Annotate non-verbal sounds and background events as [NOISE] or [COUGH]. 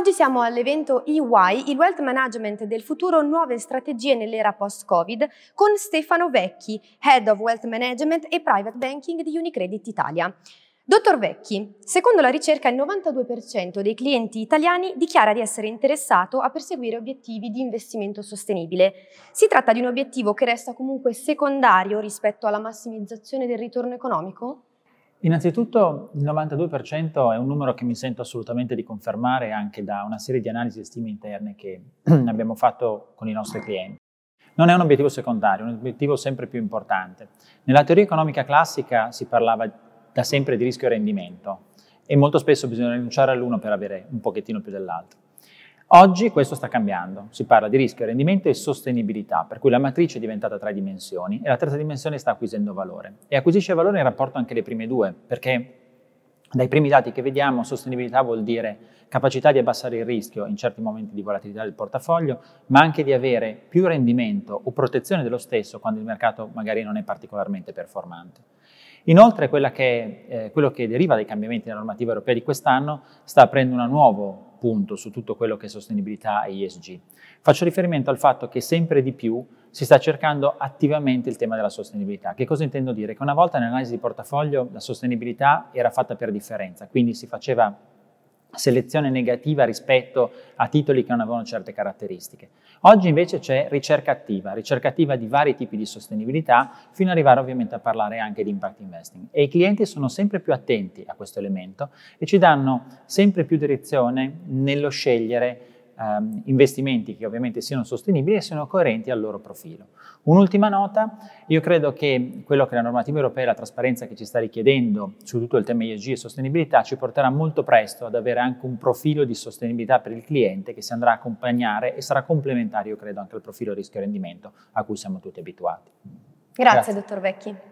Oggi siamo all'evento EY, il Wealth Management del futuro, nuove strategie nell'era post-Covid, con Stefano Vecchi, Head of Wealth Management e Private Banking di Unicredit Italia. Dottor Vecchi, secondo la ricerca il 92% dei clienti italiani dichiara di essere interessato a perseguire obiettivi di investimento sostenibile. Si tratta di un obiettivo che resta comunque secondario rispetto alla massimizzazione del ritorno economico? Innanzitutto il 92% è un numero che mi sento assolutamente di confermare anche da una serie di analisi e stime interne che [CLEARS THROAT] abbiamo fatto con i nostri clienti. Non è un obiettivo secondario, è un obiettivo sempre più importante. Nella teoria economica classica si parlava da sempre di rischio e rendimento e molto spesso bisogna rinunciare all'uno per avere un pochettino più dell'altro. Oggi questo sta cambiando, si parla di rischio, rendimento e sostenibilità, per cui la matrice è diventata tre dimensioni e la terza dimensione sta acquisendo valore e acquisisce valore in rapporto anche alle prime due, perché dai primi dati che vediamo sostenibilità vuol dire capacità di abbassare il rischio in certi momenti di volatilità del portafoglio, ma anche di avere più rendimento o protezione dello stesso quando il mercato magari non è particolarmente performante. Inoltre che, eh, quello che deriva dai cambiamenti della normativa europea di quest'anno sta aprendo una nuova punto su tutto quello che è sostenibilità e ISG. Faccio riferimento al fatto che sempre di più si sta cercando attivamente il tema della sostenibilità. Che cosa intendo dire? Che una volta nell'analisi di portafoglio la sostenibilità era fatta per differenza, quindi si faceva selezione negativa rispetto a titoli che non avevano certe caratteristiche. Oggi invece c'è ricerca attiva, ricerca attiva di vari tipi di sostenibilità, fino ad arrivare ovviamente a parlare anche di impact investing. E i clienti sono sempre più attenti a questo elemento e ci danno sempre più direzione nello scegliere ehm, investimenti che ovviamente siano sostenibili e siano coerenti al loro profilo. Un'ultima nota, io credo che quello che la normativa europea e la trasparenza che ci sta richiedendo su tutto il tema ESG e sostenibilità ci porterà molto presto ad avere anche un profilo di sostenibilità per il cliente che si andrà a accompagnare e sarà complementare, io credo, anche al profilo rischio-rendimento a cui siamo tutti abituati. Grazie, Grazie. dottor Vecchi.